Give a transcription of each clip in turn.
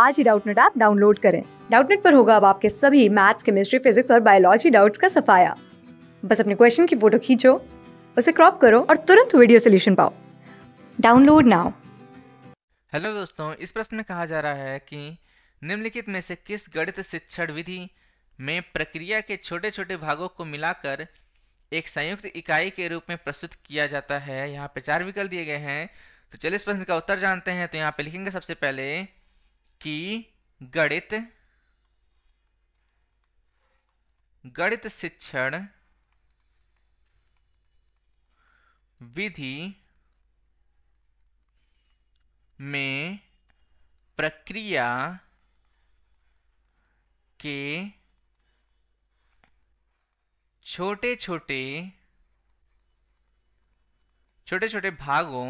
आज ही Doubtnut app download करें डाउटनेट पर होगा अब आपके सभी मैथ्स केमिस्ट्री फिजिक्स और बायोलॉजी डाउट्स का सफाया बस अपने क्वेश्चन की फोटो खींचो उसे क्रॉप करो और तुरंत वीडियो सोल्यूशन पाओ डाउनलोड नाउ हेलो दोस्तों इस प्रश्न में कहा जा रहा है कि निम्नलिखित में से किस गणित शिक्षण विधि में प्रक्रिया के छोटे छोटे भागों को मिलाकर एक संयुक्त इकाई के रूप में प्रस्तुत किया जाता है यहाँ पे चार विकल्प दिए गए हैं तो चलिए इस प्रश्न का उत्तर जानते हैं तो यहाँ पे लिखेंगे सबसे पहले कि गणित गणित शिक्षण विधि में प्रक्रिया के छोटे छोटे छोटे छोटे भागों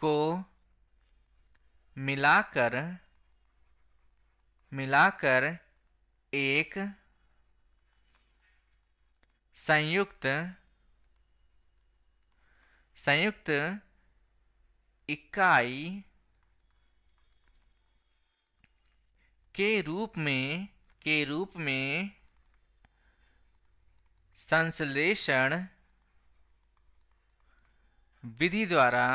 को मिलाकर मिलाकर एक संयुक्त संयुक्त इकाई के रूप में के रूप में संश्लेषण विधि द्वारा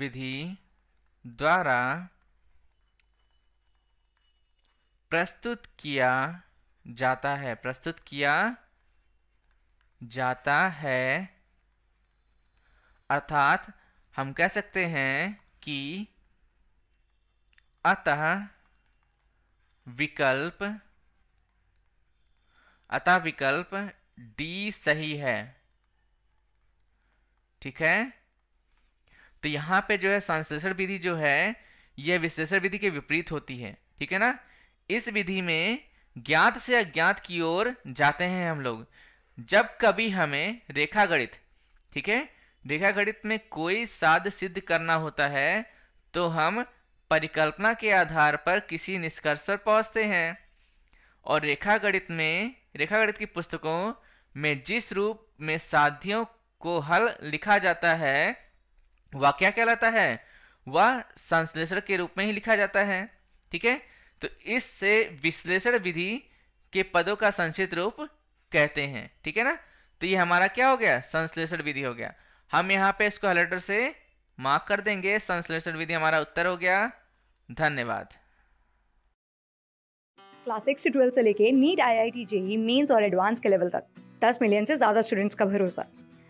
विधि द्वारा प्रस्तुत किया जाता है प्रस्तुत किया जाता है अर्थात हम कह सकते हैं कि अतः विकल्प अतः विकल्प डी सही है ठीक है तो यहाँ पे जो है संश्लेषण विधि जो है यह विश्लेषण विधि के विपरीत होती है ठीक है ना इस विधि में ज्ञात से अज्ञात की ओर जाते हैं हम लोग जब कभी हमें रेखा गणित ठीक है रेखा गणित में कोई साध सिद्ध करना होता है तो हम परिकल्पना के आधार पर किसी निष्कर्ष पर पहुंचते हैं और रेखा गणित में रेखा गणित की पुस्तकों में जिस रूप में साध्यों को हल लिखा जाता है वह क्या कहलाता है वह संश्लेषण के रूप में ही लिखा जाता है ठीक है तो इससे विश्लेषण विधि के पदों का संक्षिप्त रूप कहते हैं ठीक है ना तो ये हमारा क्या हो गया संश्लेषण विधि हो गया हम यहाँ पे इसको हलेटर से मार्क कर देंगे संश्लेषण विधि हमारा उत्तर हो गया धन्यवाद क्लास सिक्स से ट्वेल्थ से लेके NEET I I T JEE mains और एडवांस के लेवल तक दस मिलियन से ज्यादा स्टूडेंट्स का भरोसा